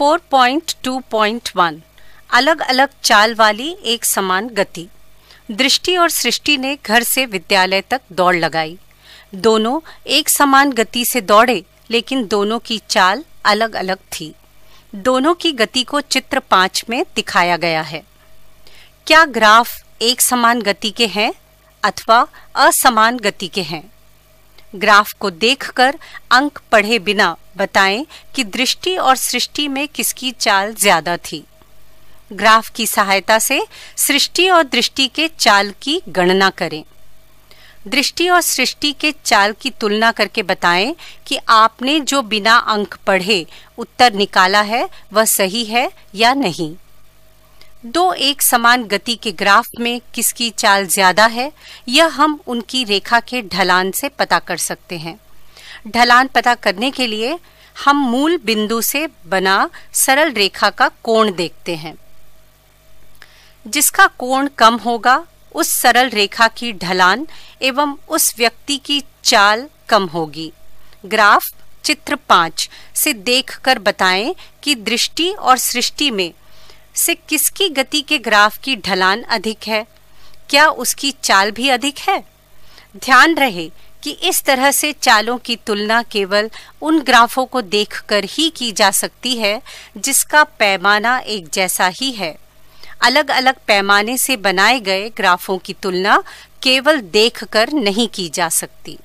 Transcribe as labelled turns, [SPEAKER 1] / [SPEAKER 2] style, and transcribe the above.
[SPEAKER 1] 4.2.1 अलग अलग चाल वाली एक समान गति दृष्टि और सृष्टि ने घर से विद्यालय तक दौड़ लगाई दोनों एक समान गति से दौड़े लेकिन दोनों की चाल अलग अलग थी दोनों की गति को चित्र पांच में दिखाया गया है क्या ग्राफ एक समान गति के हैं अथवा असमान गति के हैं ग्राफ को देखकर अंक पढ़े बिना बताएं कि दृष्टि और सृष्टि में किसकी चाल ज्यादा थी ग्राफ की सहायता से सृष्टि और दृष्टि के चाल की गणना करें दृष्टि और सृष्टि के चाल की तुलना करके बताएं कि आपने जो बिना अंक पढ़े उत्तर निकाला है वह सही है या नहीं दो एक समान गति के ग्राफ में किसकी चाल ज्यादा है यह हम उनकी रेखा के ढलान से पता कर सकते हैं ढलान पता करने के लिए हम मूल बिंदु से बना सरल रेखा का कोण देखते हैं जिसका कोण कम होगा उस सरल रेखा की ढलान एवं उस व्यक्ति की चाल कम होगी ग्राफ चित्र पांच से देखकर बताएं कि दृष्टि और सृष्टि में से किसकी गति के ग्राफ की ढलान अधिक है क्या उसकी चाल भी अधिक है ध्यान रहे कि इस तरह से चालों की तुलना केवल उन ग्राफों को देखकर ही की जा सकती है जिसका पैमाना एक जैसा ही है अलग अलग पैमाने से बनाए गए ग्राफों की तुलना केवल देखकर नहीं की जा सकती